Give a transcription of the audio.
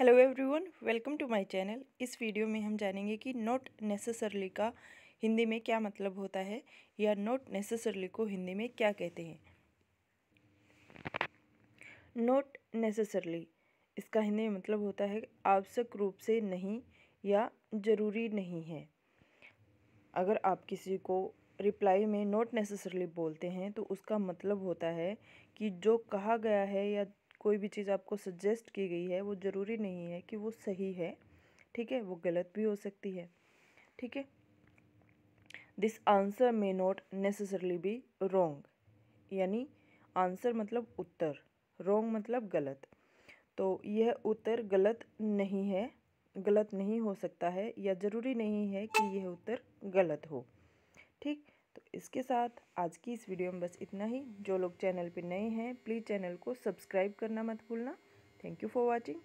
hello everyone welcome to my channel इस video में हम जानेंगे कि नॉट नेसेसरली का हिंदी में क्या मतलब होता है या नॉट नेसेसरली को हिंदी में क्या कहते हैं नॉट नेसेसरली इसका हिंदी में मतलब होता है आवश्यक रूप से नहीं या ज़रूरी नहीं है अगर आप किसी को रिप्लाई में नॉट नेसेसरली बोलते हैं तो उसका मतलब होता है कि जो कहा गया है या कोई भी चीज़ आपको सजेस्ट की गई है वो ज़रूरी नहीं है कि वो सही है ठीक है वो गलत भी हो सकती है ठीक है this answer may not necessarily be wrong यानी आंसर मतलब उत्तर रोंग मतलब गलत तो यह उत्तर गलत नहीं है गलत नहीं हो सकता है या ज़रूरी नहीं है कि यह उत्तर गलत हो ठीक तो इसके साथ आज की इस वीडियो में बस इतना ही जो लोग चैनल पर नए हैं प्लीज़ चैनल को सब्सक्राइब करना मत भूलना थैंक यू फॉर वॉचिंग